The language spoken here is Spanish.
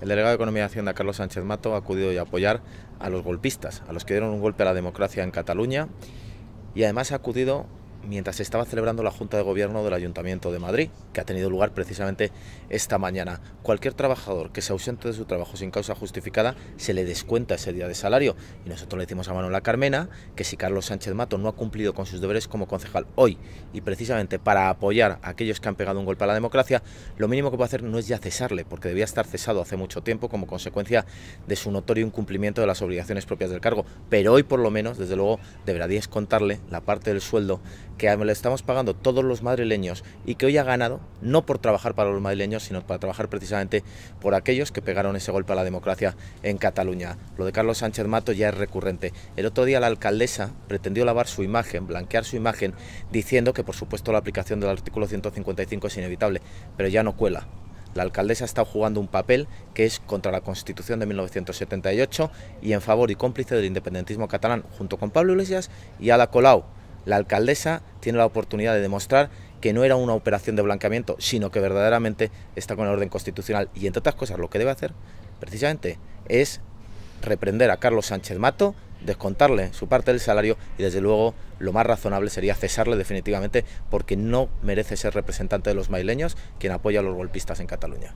El delegado de Economía y Hacienda, Carlos Sánchez Mato, ha acudido a apoyar a los golpistas, a los que dieron un golpe a la democracia en Cataluña, y además ha acudido mientras se estaba celebrando la Junta de Gobierno del Ayuntamiento de Madrid, que ha tenido lugar precisamente esta mañana. Cualquier trabajador que se ausente de su trabajo sin causa justificada se le descuenta ese día de salario. Y nosotros le decimos a Manuela Carmena que si Carlos Sánchez Mato no ha cumplido con sus deberes como concejal hoy y precisamente para apoyar a aquellos que han pegado un golpe a la democracia, lo mínimo que puede hacer no es ya cesarle, porque debía estar cesado hace mucho tiempo como consecuencia de su notorio incumplimiento de las obligaciones propias del cargo. Pero hoy por lo menos, desde luego, deberá descontarle la parte del sueldo que le estamos pagando todos los madrileños y que hoy ha ganado no por trabajar para los madrileños, sino para trabajar precisamente por aquellos que pegaron ese golpe a la democracia en Cataluña. Lo de Carlos Sánchez Mato ya es recurrente. El otro día la alcaldesa pretendió lavar su imagen, blanquear su imagen, diciendo que por supuesto la aplicación del artículo 155 es inevitable, pero ya no cuela. La alcaldesa ha estado jugando un papel que es contra la Constitución de 1978 y en favor y cómplice del independentismo catalán, junto con Pablo Iglesias y Ada Colau. La alcaldesa tiene la oportunidad de demostrar que no era una operación de blanqueamiento, sino que verdaderamente está con el orden constitucional. Y entre otras cosas, lo que debe hacer precisamente es reprender a Carlos Sánchez Mato, descontarle su parte del salario y desde luego lo más razonable sería cesarle definitivamente porque no merece ser representante de los maileños quien apoya a los golpistas en Cataluña.